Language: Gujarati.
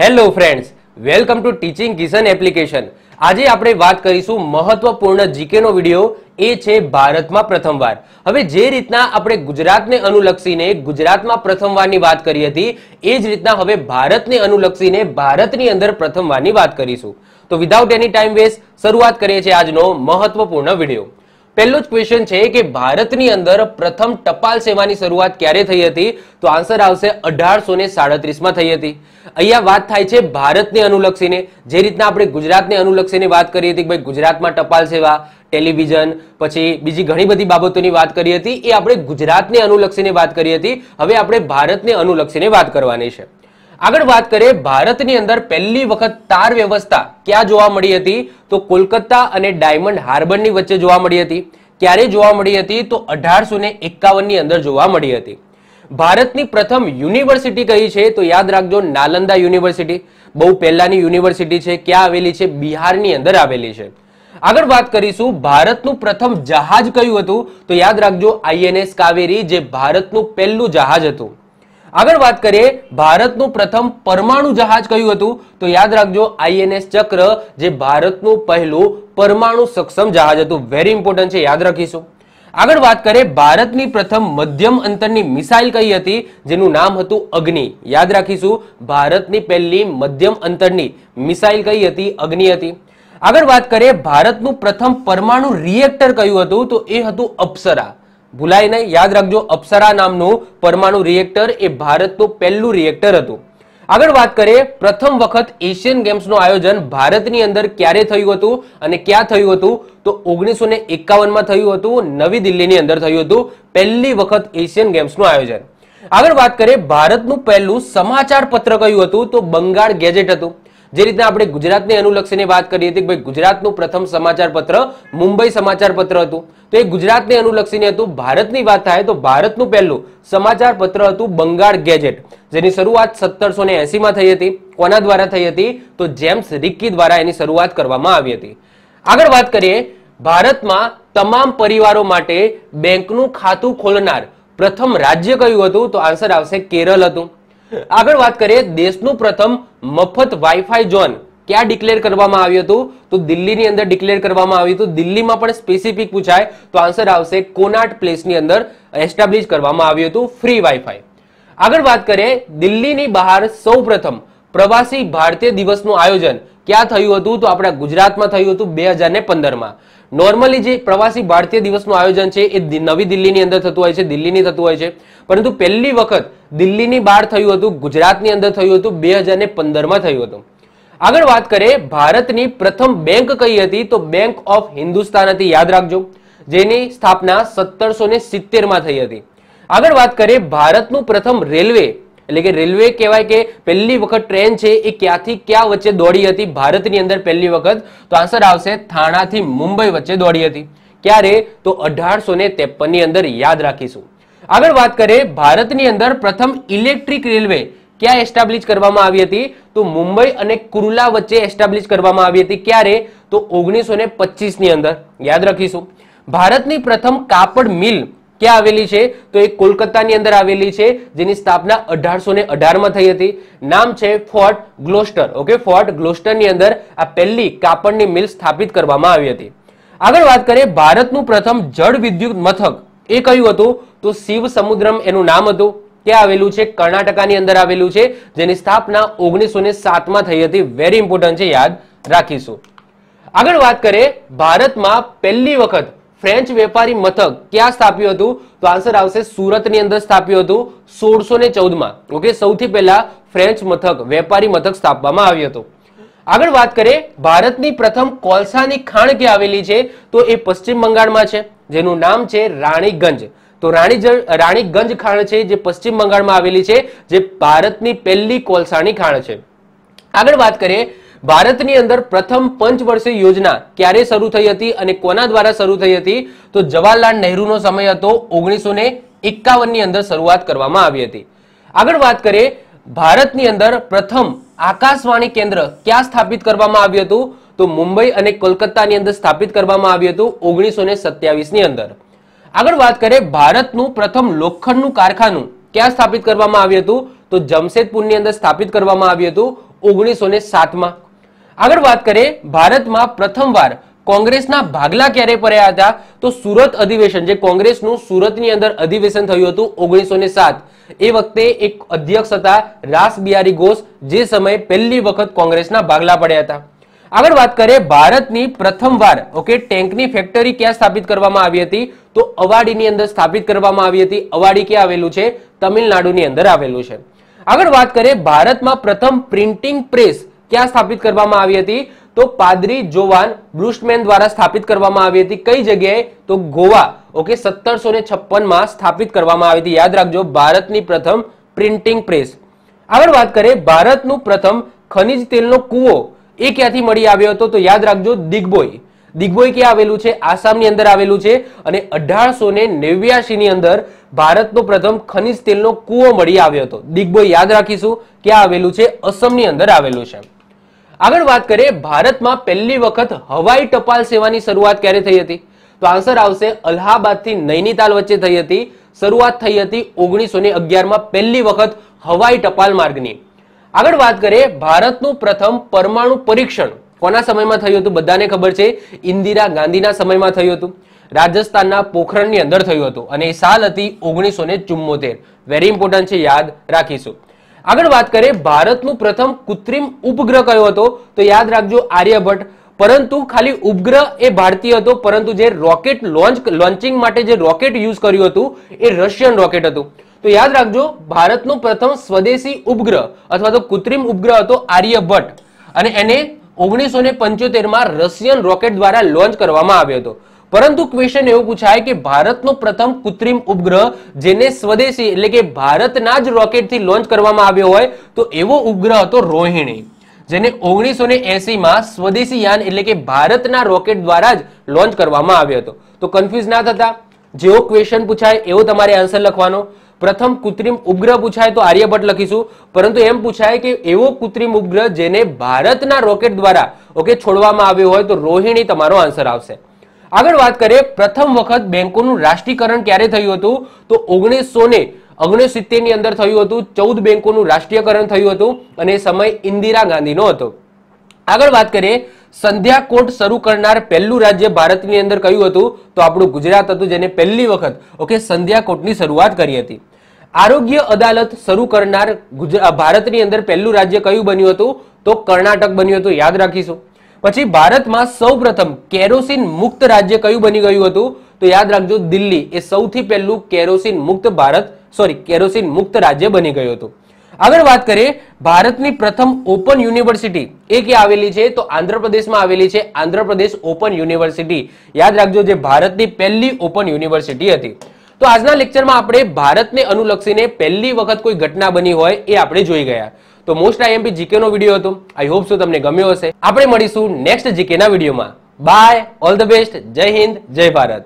hello friends welcome to teaching Kishan application આજે આપણે વાત કરીશું મહત્વપૂર્ણ જીકેનો વિડીયો એ છે ભારતમાં પ્રથમવાર હવે જે રીતના આપણે ગુજરાતને અનુલક્ષીને ગુજરાતમાં પ્રથમવારની વાત કરી હતી એ જ રીતના હવે ભારતને અનુલક્ષીને ભારતની અંદર પ્રથમવારની વાત કરીશું તો વિધાઉટ એની ટાઈમ વેસ્ટ શરૂઆત કરીએ છીએ આજનો મહત્વપૂર્ણ વિડીયો પહેલું જ ક્વેશ્ચન છે કે ભારતની અંદર પ્રથમ ટપાલ સેવાની શરૂઆત ક્યારે થઈ હતી તો આન્સર આવશે અઢારસો ને સાડત્રીસમાં થઈ હતી અહીંયા વાત થાય છે ભારતને અનુલક્ષીને જે રીતના આપણે ગુજરાતને અનુલક્ષીને વાત કરી હતી કે ભાઈ ગુજરાતમાં ટપાલ સેવા ટેલિવિઝન પછી બીજી ઘણી બધી બાબતોની વાત કરી હતી એ આપણે ગુજરાતને અનુલક્ષીને વાત કરી હતી હવે આપણે ભારતને અનુલક્ષીને વાત કરવાની છે આગળ વાત કરીએ ભારતની અંદર પહેલી વખત તાર વ્યવસ્થા ક્યાં જોવા મળી હતી તો કોલકાતા અને ડાયમંડ હાર્બરની વચ્ચે જોવા મળી હતી ક્યારે જોવા મળી હતી તો અઢારસો ને એકાવનની અંદર જોવા મળી હતી ભારતની પ્રથમ યુનિવર્સિટી કઈ છે તો યાદ રાખજો નાલંદા યુનિવર્સિટી બહુ પહેલાની યુનિવર્સિટી છે ક્યાં આવેલી છે બિહારની અંદર આવેલી છે આગળ વાત કરીશું ભારતનું પ્રથમ જહાજ કયું હતું તો યાદ રાખજો આઈએનએસ કાવેરી જે ભારતનું પહેલું જહાજ હતું આગળ વાત કરીએ ભારતનું પ્રથમ પરમાણુ જહાજ કયું હતું તો યાદ રાખજો આઈએનએસ ચક્ર જે ભારતનું પહેલું પરમાણુ સક્ષમ જહાજ હતું વેરી ઇમ્પોર્ટન્ટ છે યાદ રાખીશું આગળ વાત કરીએ ભારતની પ્રથમ મધ્યમ અંતરની મિસાઇલ કઈ હતી જેનું નામ હતું અગ્નિ યાદ રાખીશું ભારતની પહેલી મધ્યમ અંતરની મિસાઇલ કઈ હતી અગ્નિ હતી આગળ વાત કરીએ ભારતનું પ્રથમ પરમાણુ રિએક્ટર કયું હતું તો એ હતું અપ્સરા ભૂલાય નહીં યાદ રાખજો અપ્સરા નામનું પરમાણુ રિએક્ટર એ ભારતનું પહેલું રિએક્ટર હતું આગળ વાત કરીએ પ્રથમ વખત એશિયન ગેમ્સનું આયોજન ભારતની અંદર ક્યારે થયું હતું અને ક્યાં થયું હતું તો ઓગણીસો ને એકાવનમાં થયું હતું નવી દિલ્હીની અંદર થયું હતું પહેલી વખત એશિયન ગેમ્સનું આયોજન આગળ વાત કરીએ ભારતનું પહેલું સમાચાર પત્ર કયું હતું તો બંગાળ ગેજેટ હતું જે રીતના આપણે ગુજરાતને અનુલક્ષીને વાત કરીએ હતી કે ભાઈ ગુજરાતનું પ્રથમ સમાચાર પત્ર મુંબઈ સમાચાર પત્ર હતું તો એ ગુજરાતને અનુલક્ષીને હતું ભારતની વાત થાય તો ભારતનું પહેલું સમાચાર પત્ર હતું બંગાળ ગેજેટ જેની શરૂઆત સત્તરસો ને એસીમાં થઈ હતી કોના દ્વારા થઈ હતી તો જેમ્સ રિક્કી દ્વારા એની શરૂઆત કરવામાં આવી હતી આગળ વાત કરીએ ભારતમાં તમામ પરિવારો માટે બેંકનું ખાતું ખોલનાર પ્રથમ રાજ્ય કયું હતું તો આન્સર આવશે કેરળ હતું આગળ વાત કરીએ દેશનું પ્રથમ મફત વાઈફાઈ ઝોન ક્યાં ડિક્લેર કરવામાં આવ્યું હતું તો દિલ્હીની અંદર ડિક્લેર કરવામાં આવ્યું હતું દિલ્હીમાં પણ સ્પેસિફિક પૂછાય તો આન્સર આવશે કોનાટ પ્લેસની અંદર એસ્ટાબ્લિશ કરવામાં આવ્યું હતું ફ્રી વાઈફાઈ આગળ વાત કરીએ દિલ્હીની બહાર સૌપ્રથમ પ્રવાસી ભારતીય દિવસનું આયોજન ક્યાં થયું હતું તો આપણા ગુજરાતમાં થયું હતું બે હજાર ને પંદરમાં નોર્મલી જે પ્રવાસી ભારતીય દિવસનું આયોજન છે એ નવી દિલ્હીની અંદર થતું હોય છે દિલ્હીની થતું હોય છે પરંતુ પહેલી વખત દિલ્હીની બહાર થયું હતું ગુજરાતની અંદર થયું હતું બે હજાર પંદરમાં થયું હતું આગળ વાત કરે ભારતની પ્રથમ બેંક કઈ હતી તો બેંક ઓફ હિન્દુસ્તાન હતી યાદ રાખજો જેની સ્થાપના સત્તરસો ને સિત્તેરમાં થઈ હતી આગળ વાત કરીએ ભારતનું પ્રથમ રેલવે એટલે કે રેલવે કહેવાય કે પહેલી વખત ટ્રેન છે એ ક્યાંથી ક્યાં વચ્ચે દોડી હતી ભારતની અંદર પહેલી વખત તો આન્સર આવશે થાણાથી મુંબઈ વચ્ચે દોડી હતી ક્યારે તો અઢારસો ની અંદર યાદ રાખીશું આગળ વાત કરીએ ભારતની અંદર પ્રથમ ઇલેક્ટ્રિક રેલવે ક્યાં એસ્ટાબ્લિશ કરવામાં આવી હતી તો મુંબઈ અને કુર્લા વચ્ચે એસ્ટાબ્લિશ કરવામાં આવી હતી ક્યારે તો ઓગણીસો ની અંદર યાદ રાખીશું ભારતની પ્રથમ કાપડ મિલ ક્યાં આવેલી છે તો એ કોલકાતાની અંદર આવેલી છે જેની સ્થાપના અઢારસો ને અઢારમાં થઈ હતી નામ છે ફોર્ટ ગ્લોસ્ટર ઓકે ફોર્ટ ગ્લોસ્ટરની અંદર આ પહેલી કાપડની મિલ સ્થાપિત કરવામાં આવી હતી આગળ વાત કરીએ ભારતનું પ્રથમ જળ વિદ્યુત મથક એ કયું હતું તો શિવ સમુદ્રમ એનું નામ હતું ક્યાં આવેલું છે કર્ણાટકાની અંદર આવેલું છે જેની સ્થાપના ઓગણીસો ને સાતમાં થઈ હતી વેરી ઇમ્પોર્ટન્ટ છે યાદ રાખીશું આગળ વાત કરે ભારતમાં પહેલી વખત ફ્રેન્ચ વેપારી મથક ક્યાં સ્થાપ્યું હતું તો આન્સર આવશે સુરતની અંદર સ્થાપ્યું હતું સોળસો ને ચૌદમાં ઓકે સૌથી પહેલા ફ્રેન્ચ મથક વેપારી મથક સ્થાપવામાં આવ્યું હતું આગળ વાત કરીએ ભારતની પ્રથમ કોલસાની ખાણ ક્યાં આવેલી છે તો એ પશ્ચિમ બંગાળમાં છે જેનું નામ છે રાણીગંજ તો રાણી રાણીગંજ ખાણ છે જે પશ્ચિમ બંગાળમાં આવેલી છે જે ભારતની પહેલી કોલસાની ખાણ છે આગળ વાત કરીએ ભારતની અંદર પ્રથમ પંચવર્ષીય યોજના ક્યારે શરૂ થઈ હતી અને કોના દ્વારા શરૂ થઈ હતી તો જવાહરલાલ નહેરુનો સમય હતો ઓગણીસો ને એકાવનની અંદર શરૂઆત કરવામાં આવી હતી આગળ વાત કરીએ ભારતની અંદર પ્રથમ આકાશવાણી કેન્દ્ર ક્યાં સ્થાપિત કરવામાં આવ્યું હતું તો મુંબઈ અને કોલકાતાની અંદર સ્થાપિત કરવામાં આવ્યું હતું ઓગણીસો ને સત્યાવીસની અંદર આગળ વાત કરીએ ભારતનું પ્રથમ લોખંડનું કારખાનું ક્યાં સ્થાપિત કરવામાં આવ્યું હતું તો જમશેદપુરની અંદર સ્થાપિત કરવામાં આવ્યું હતું ઓગણીસો ને સાતમાં આગળ વાત કરીએ ભારતમાં પ્રથમવાર કોંગ્રેસના ભાગલા ક્યારે પડ્યા હતા તો સુરત અધિવેશન જે કોંગ્રેસનું સુરતની અંદર અધિવેશન થયું હતું ઓગણીસો સાત એ વખતે એક અધ્યક્ષ હતા રાસ બિહારી ઘોષ જે સમયે પહેલી વખત કોંગ્રેસના ભાગલા પડ્યા હતા આગળ વાત કરીએ ભારતની પ્રથમવાર ઓકે ટેન્કની ફેક્ટરી ક્યાં સ્થાપિત કરવામાં આવી હતી તો અવાડીની અંદર સ્થાપિત કરવામાં આવી હતી અવાડી ક્યાં આવેલું છે તમિલનાડુની અંદર આવેલું છે આગળ વાત કરીએ ભારતમાં પ્રથમ પ્રિન્ટિંગ પ્રેસ ક્યાં સ્થાપિત કરવામાં આવી હતી તો પાદરી જોવાન બ્રુસ્ટમેન દ્વારા સ્થાપિત કરવામાં આવી હતી કઈ જગ્યાએ તો ગોવા ઓકે સત્તરસો ને છપ્પનમાં સ્થાપિત કરવામાં આવી હતી યાદ રાખજો ભારતની પ્રથમ પ્રિન્ટિંગ પ્રેસ આગળ વાત કરીએ ભારતનું પ્રથમ ખનિજ તેલનો કૂવો એ ક્યાંથી મળી આવ્યો હતો તો યાદ રાખજો દિગ્બોય દિગ્બોય ક્યાં આવેલું છે આસામની અંદર આવેલું છે અને અઢારસો ને નેવ્યાસી અંદર ભારતનો પ્રથમ ખનિજ તેલનો કૂવો મળી આવ્યો હતો દિગ્બોય યાદ રાખીશું ક્યાં આવેલું છે અસમની અંદર આવેલું છે આગળ વાત કરીએ ભારતમાં પહેલી વખત હવાઈ ટપાલ સેવાની શરૂઆત ક્યારે થઈ હતી તો આન્સર આવશે અલ્હાબાદથી નૈનીતાલ વચ્ચે થઈ હતી શરૂઆત થઈ હતી ઓગણીસો ને અગિયારમાં પહેલી વખત હવાઈ ટપાલ માર્ગની આગળ વાત કરીએ ભારતનું પ્રથમ પરમાણુ પરીક્ષણ કોના સમયમાં થયું હતું બધાને ખબર છે ઇન્દિરા ગાંધીના સમયમાં થયું હતું રાજસ્થાનના પોખરણની અંદર થયું હતું અને એ સાલ હતી ઓગણીસો ને ચુમ્મોતેર વેરી ઇમ્પોર્ટન્ટ છે યાદ રાખીશું આગળ વાત કરીએ ભારતનું પ્રથમ કૃત્રિમ ઉપગ્રહ કયો હતો તો યાદ રાખજો આર્યભટ્ટ પરંતુ ખાલી ઉપગ્રહ એ ભારતીય હતો પરંતુ જે રોકેટ લોન્ચ લોન્ચિંગ માટે જે રોકેટ યુઝ કર્યું હતું એ રશિયન રોકેટ હતું તો યાદ રાખજો ભારતનો પ્રથમ સ્વદેશી ઉપગ્રહ અથવા તો કૃત્રિમ ઉપગ્રહ હતો આર્યભટ્ટ અને એને ઓગણીસો ને પંચોતેરમાં રશિયન રોકેટ દ્વારા લોન્ચ કરવામાં આવ્યો હતો પરંતુ ક્વેશ્ચન એવું પૂછાય કે ભારતનો પ્રથમ કૃત્રિમ ઉપગ્રહ જેને સ્વદેશી એટલે કે ભારતના જ રોકેટથી લોન્ચ કરવામાં આવ્યો હોય તો એવો ઉપગ્રહ હતો રોહિણી જેને ઓગણીસો ને એસીમાં સ્વદેશી યાન એટલે કે ભારતના રોકેટ દ્વારા જ લોન્ચ કરવામાં આવ્યો હતો તો કન્ફ્યુઝ ના થતા જેવો ક્વેશ્ચન પૂછાય એવો તમારે આન્સર લખવાનો પ્રથમ કૃત્રિમ ઉપગ્રહ પૂછાય તો આર્યભટ્ટ લખીશું પરંતુ એમ પૂછાય કે એવો કૃત્રિમ ઉપગ્રહ જેને ભારતના રોકેટ દ્વારા ઓકે છોડવામાં આવ્યો હોય તો રોહિણી તમારો આન્સર આવશે આગળ વાત કરીએ પ્રથમ વખત બેંકોનું રાષ્ટ્રીયકરણ ક્યારે થયું હતું તો ઓગણીસો ને ઓગણસિત્તેર ની અંદર થયું હતું ચૌદ બેંકોનું રાષ્ટ્રીયકરણ થયું હતું અને સમય ઇન્દિરા ગાંધીનો હતો આગળ વાત કરીએ સંધ્યા કોટ શરૂ કરનાર પહેલું રાજ્ય ભારતની અંદર કયું હતું તો આપણું ગુજરાત હતું જેને પહેલી વખત ઓકે સંધ્યા કોર્ટની શરૂઆત કરી હતી આરોગ્ય અદાલત શરૂ કરનાર ભારતની અંદર પહેલું રાજ્ય કયું બન્યું હતું તો કર્ણાટક બન્યું હતું યાદ રાખીશું પછી ભારતમાં સૌપ્રથમ કેરોસીન મુક્ત રાજ્ય કયું બની ગયું હતું તો યાદ રાખજો દિલ્હી એ સૌથી પહેલું કેરોસીન મુક્ત ભારત સોરી કેરોસીન મુક્ત રાજ્ય બની ગયું હતું આગળ વાત કરીએ ભારતની પ્રથમ ઓપન યુનિવર્સિટી એ ક્યાં આવેલી છે તો આંધ્રપ્રદેશમાં આવેલી છે આંધ્રપ્રદેશ ઓપન યુનિવર્સિટી યાદ રાખજો જે ભારતની પહેલી ઓપન યુનિવર્સિટી હતી તો આજના લેક્ચરમાં આપણે ભારતને અનુલક્ષીને પહેલી વખત કોઈ ઘટના બની હોય એ આપણે જોઈ ગયા તો મોસ્ટ આઈએમપી નો વિડીયો હતો આઈ હોપ શું તમને ગમ્યો હશે આપણે મળીશું નેક્સ્ટ જીકે ના વિડીયોમાં બાય ઓલ ધ બેસ્ટ જય હિન્દ જય ભારત